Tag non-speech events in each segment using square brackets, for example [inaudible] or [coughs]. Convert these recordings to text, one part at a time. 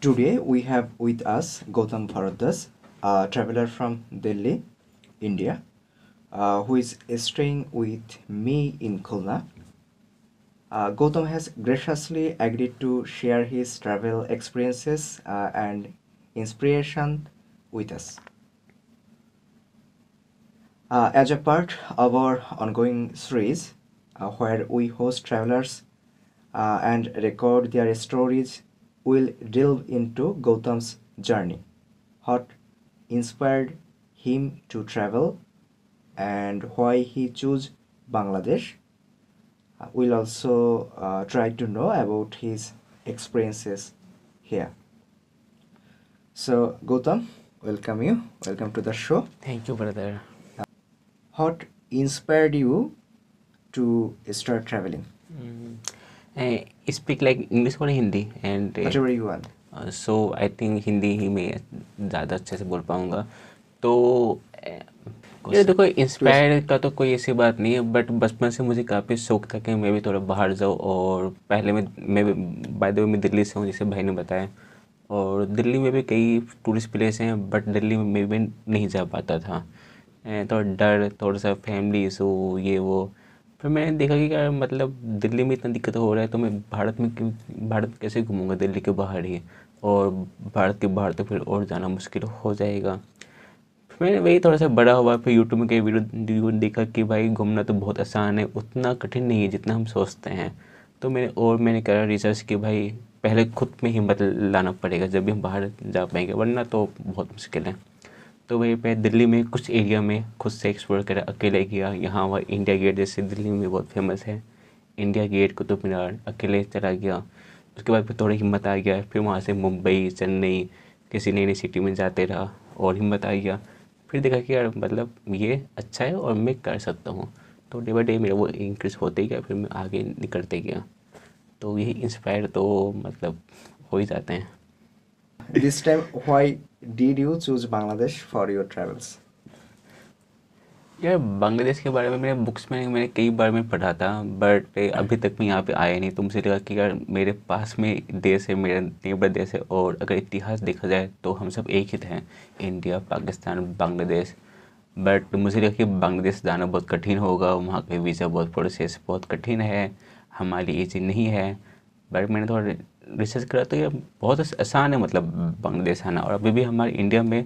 Today we have with us Gautam Bharaddas, a traveler from Delhi, India, uh, who is staying with me in Khulna. Uh, Gautam has graciously agreed to share his travel experiences uh, and inspiration with us. Uh, as a part of our ongoing series, uh, where we host travelers uh, and record their stories will delve into Gautam's journey, what inspired him to travel, and why he chose Bangladesh. Uh, we'll also uh, try to know about his experiences here. So, Gautam, welcome you. Welcome to the show. Thank you, brother. what inspired you to start traveling? Mm uh, speak like English or Hindi and uh, you want. So I think Hindi ही मैं ज़्यादा अच्छे से बोल पाऊँगा तो uh, ये देखो इंस्पायर का तो कोई ऐसी बात नहीं है बट बचपन से मुझे काफ़ी शौक था कि मैं भी थोड़ा बाहर जाऊँ और पहले मैं मैं बाय द वे मैं दिल्ली से हूँ जैसे भाई ने बताया और दिल्ली में भी कई टूरिस्ट प्लेस हैं बट दिल्ली में मैं नहीं जा पाता था uh, थोड़ा डर थोड़ा सा फैमिली इशू ये वो फिर मैंने देखा कि क्या मतलब दिल्ली में इतना दिक्कत हो रहा है तो मैं भारत में क्यों भारत कैसे घूमूंगा दिल्ली के बाहर ही और भारत के बाहर तो फिर और जाना मुश्किल हो जाएगा मैंने वही थोड़ा सा बड़ा हुआ फिर यूट्यूब में कई वीडियो देखा कि भाई घूमना तो बहुत आसान है उतना कठिन नहीं है जितना हम सोचते हैं तो मैंने और मैंने करा रिसर्च कि भाई पहले खुद में हिम्मत लाना पड़ेगा जब भी हम बाहर जा पाएंगे वरना तो बहुत मुश्किल है तो वहीं पे दिल्ली में कुछ एरिया में खुद से एक्सप्लोर करा अकेले किया यहाँ वह इंडिया गेट जैसे दिल्ली में बहुत फेमस है इंडिया गेट कुतुब मीनार अकेले चला गया उसके बाद फिर थोड़ी हिम्मत आ गया फिर वहाँ से मुंबई चेन्नई किसी नई नई सिटी में जाते रहा और हिम्मत आ गया फिर देखा कि यार मतलब ये अच्छा है और मैं कर सकता हूँ तो डे बाई डे मेरा वो इंक्रीज होते गया फिर मैं आगे निकलते गया तो यही इंस्पायर तो मतलब हो ही जाते हैं [laughs] this time, why did you choose Bangladesh for your travels? यार बांग्लादेश के बारे में मेरे बुक्स में मैंने कई बार में पढ़ा था बट अभी तक मैं यहाँ पे आया नहीं तो मुझे लगा कि यार मेरे पास में देश है मेरा नेबर देश है और अगर इतिहास देखा जाए तो हम सब एक ही हैं इंडिया पाकिस्तान बांग्लादेश बट मुझे लगा कि बांग्लादेश जाना बहुत कठिन होगा वहाँ के वीज़ा बहुत प्रोसेस बहुत कठिन है हमारी एज नहीं है बट मैंने थोड़ा रिसर्च करा तो ये बहुत आसान है मतलब बांग्लादेश आना और अभी भी हमारे इंडिया में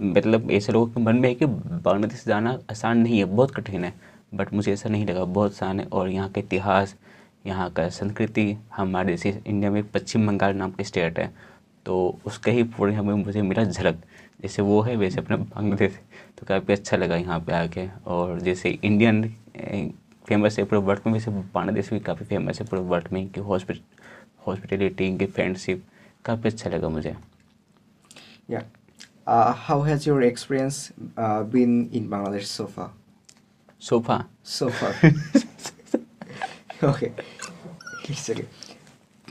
मतलब ऐसे लोगों के मन में है कि बांग्लादेश जाना आसान नहीं है बहुत कठिन है बट मुझे ऐसा नहीं लगा बहुत आसान है और यहाँ का इतिहास यहाँ का संस्कृति हमारे जैसे इंडिया में पश्चिम बंगाल नाम के स्टेट है तो उसका ही पूरे हमें मुझे मिला झलक जैसे वो है वैसे अपना बांग्लादेश तो काफ़ी अच्छा लगा यहाँ पे आके और जैसे इंडियन फेमस है पूरे वर्ल्ड में वैसे बांग्लादेश भी काफ़ी फेमस है पूरे वर्ल्ड में कि हॉस्पिटल हॉस्पिटेलिटी की फ्रेंडशिप काफ़ी अच्छा लगा मुझे how has your experience been in Bangladesh so far so far so far okay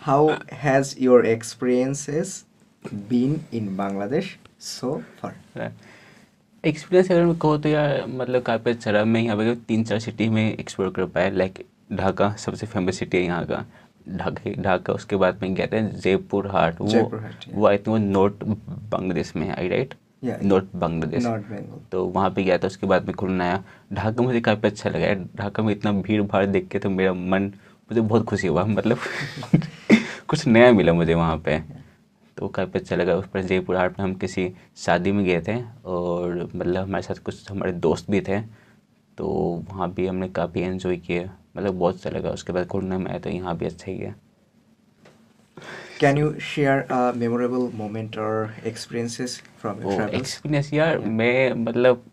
how has your experiences been in Bangladesh so far experience अगर मैं कहूँ तो यार मतलब काफ़ी अच्छा रहा मैं यहाँ पे तीन चार सिटी में एक्सप्लोर कर पाया लाइक ढाका सबसे फेमस सिटी है यहाँ का ढाके ढाका उसके बाद में गए थे जयपुर हाट वो वो आई थिंक वो नॉर्थ बांग्लादेश में आई राइट नॉर्थ बांग्लादेश तो वहाँ पे गया था उसके बाद में खुलना आया ढाका मुझे काफ़ी अच्छा लगा ढाका में इतना भीड़ भाड़ देख के तो मेरा मन मुझे बहुत खुशी हुआ मतलब [laughs] कुछ नया मिला मुझे वहाँ पे तो काफ़ी अच्छा लगा उस पर जयपुर हाट में हम किसी शादी में गए थे और मतलब हमारे साथ कुछ हमारे दोस्त भी थे तो वहाँ भी हमने काफ़ी इन्जॉय किया मतलब बहुत अच्छा लगा उसके बाद कोरोना में आया तो यहाँ भी अच्छा ही है can you share memorable moment और or experiences from oh, यार मैं मतलब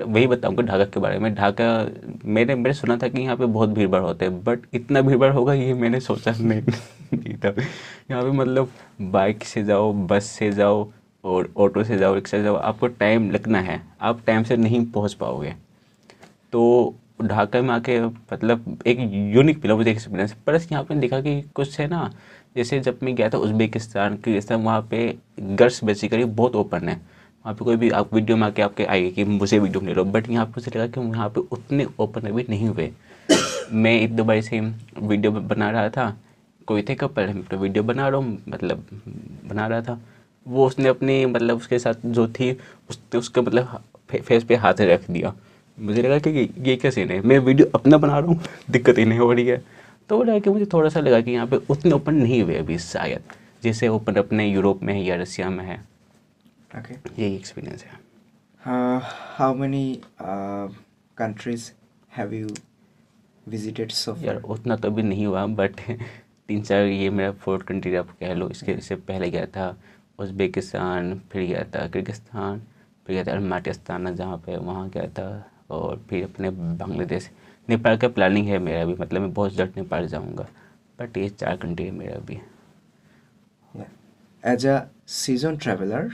वही बताऊंगा ढाका के बारे में ढाका मैंने मैंने सुना था कि यहाँ पे बहुत भीड़ भाड़ होते हैं बट इतना भीड़ भाड़ होगा ये मैंने सोचा नहीं, नहीं था यहाँ पे मतलब बाइक से जाओ बस से जाओ और ऑटो से जाओ रिक्शा से जाओ आपको टाइम लगना है आप टाइम से नहीं पहुँच पाओगे तो ढाका में आके मतलब एक यूनिक मिला मुझे एक्सपीरियंस प्लस यहाँ पे देखा कि कुछ है ना जैसे जब मैं गया था उज्बेकिस्तान किर्गिस्तान वहाँ पे गर्ल्स बेसिकली बहुत ओपन है वहाँ पे कोई भी आप वीडियो में आके आपके आएगी कि मुझे वीडियो ले लो बट यहाँ पे मुझे लगा कि यहाँ पे उतने ओपन अभी नहीं हुए [coughs] मैं एक दो बार से वीडियो बना रहा था कोई थे कपल तो वीडियो बना रहा हूँ मतलब बना रहा था वो उसने अपनी मतलब उसके साथ जो थी उसके मतलब फेस पे हाथ रख दिया मुझे लगा कि ये क्या सीन है मैं वीडियो अपना बना रहा हूँ दिक्कत ही नहीं हो रही है तो वो लगा कि मुझे थोड़ा सा लगा कि यहाँ पे उतने ओपन नहीं हुए अभी शायद जैसे ओपन अपने यूरोप में है या रसिया में है okay. यही एक्सपीरियंस है how many countries have you visited so यार उतना तो अभी नहीं हुआ बट [laughs] तीन चार ये मेरा फोर्थ कंट्री आप कह लो इसके से पहले गया था उज़्बेकिस्तान फिर गया था किर्गिस्तान फिर गया था अरमाटिस्तान जहाँ पे वहाँ गया था और फिर अपने बांग्लादेश नेपाल का प्लानिंग है मेरा भी मतलब मैं बहुत जल्द नेपाल जाऊँगा बट ये चार कंट्री है मेरा भी as a season traveller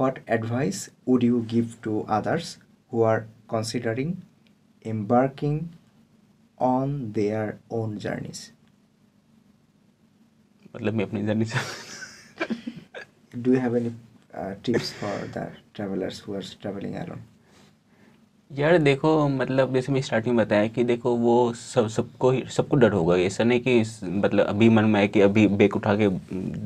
what advice would you give to others who are considering embarking on their own journeys मतलब मैं अपनी जर्नी से do you have any tips for the travellers who are travelling around यार देखो मतलब जैसे मैं starting में बताया कि देखो वो सब सबको सबको डर होगा ऐसा नहीं कि मतलब अभी मन में है कि अभी बेक उठा के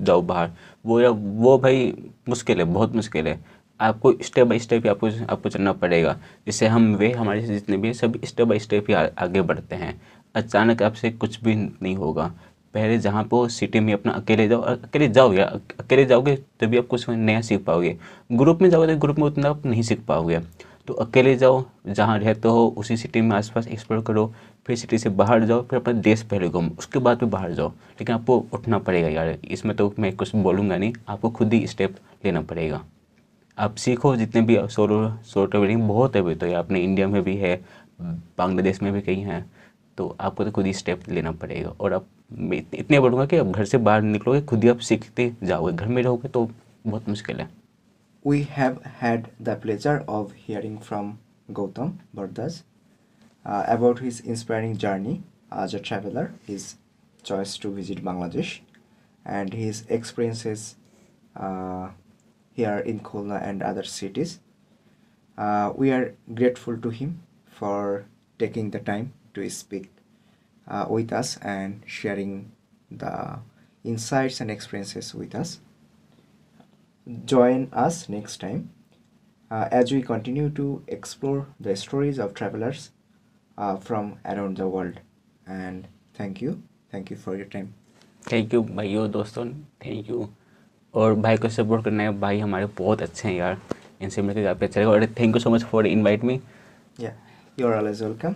जाओ बाहर वो या वो भाई मुश्किल है बहुत मुश्किल है आपको स्टेप बाय स्टेप ही आपको आपको चलना पड़ेगा जिससे हम वे हमारे जितने भी सब स्टेप बाय स्टेप ही आगे बढ़ते हैं अचानक आपसे कुछ भी नहीं होगा पहले जहाँ पर सिटी में अपना अकेले जाओ अकेले जाओ या अकेले जाओगे तभी आप कुछ नया सीख पाओगे ग्रुप में जाओगे तो ग्रुप में उतना आप नहीं सीख पाओगे तो अकेले जाओ जहाँ रहते हो उसी सिटी में आसपास एक्सप्लोर करो फिर सिटी से बाहर जाओ फिर अपना देश पहले घूमो उसके बाद भी बाहर जाओ लेकिन आपको उठना पड़ेगा यार इसमें तो मैं कुछ बोलूँगा नहीं आपको खुद ही स्टेप लेना पड़ेगा आप सीखो जितने भी सोलो सोलो ट्रेवलिंग बहुत है अभी तो आपने इंडिया में भी है बांग्लादेश में भी कहीं हैं तो आपको तो खुद ही स्टेप लेना पड़ेगा और आप मैं इतने बोलूँगा कि आप घर से बाहर निकलोगे खुद ही आप सीखते जाओगे घर में रहोगे तो बहुत मुश्किल है we have had the pleasure of hearing from Gautam Bardas uh, about his inspiring journey as a traveler, his choice to visit Bangladesh, and his experiences uh, here in Khulna and other cities. Uh, we are grateful to him for taking the time to speak uh, with us and sharing the insights and experiences with us join us next time uh, as we continue to explore the stories of travelers uh, from around the world and thank you thank you for your time thank you भाइयों दोस्तों thank you और भाई को support करने है भाई हमारे बहुत अच्छे हैं यार इनसे मिलकर काफ़ी अच्छा लगा और thank you so much for invite me या यू आर ऑलवेज वेलकम